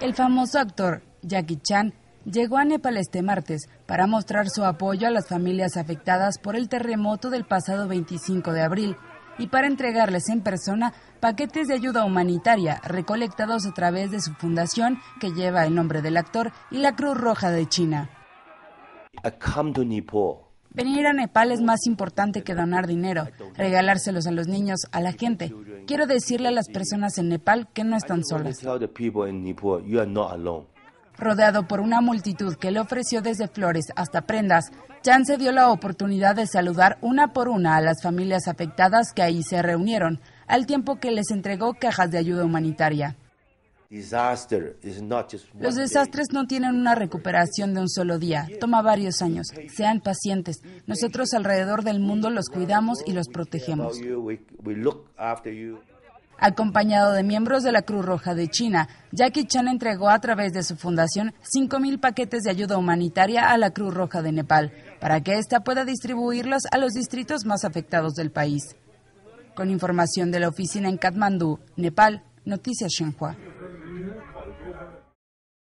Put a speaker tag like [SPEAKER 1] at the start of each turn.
[SPEAKER 1] El famoso actor Jackie Chan llegó a Nepal este martes para mostrar su apoyo a las familias afectadas por el terremoto del pasado 25 de abril y para entregarles en persona paquetes de ayuda humanitaria recolectados a través de su fundación que lleva el nombre del actor y la Cruz Roja de China. Venir a Nepal es más importante que donar dinero, regalárselos a los niños, a la gente. Quiero decirle a las personas en Nepal que no están solas. Rodeado por una multitud que le ofreció desde flores hasta prendas, Chan se dio la oportunidad de saludar una por una a las familias afectadas que ahí se reunieron, al tiempo que les entregó cajas de ayuda humanitaria.
[SPEAKER 2] Los desastres
[SPEAKER 1] no tienen una recuperación de un solo día, toma varios años. Sean pacientes. Nosotros alrededor del mundo los cuidamos y los protegemos. Acompañado de miembros de la Cruz Roja de China, Jackie Chan entregó a través de su fundación 5.000 paquetes de ayuda humanitaria a la Cruz Roja de Nepal, para que ésta pueda distribuirlos a los distritos más afectados del país. Con información de la oficina en Katmandú, Nepal, Noticias Xinhua.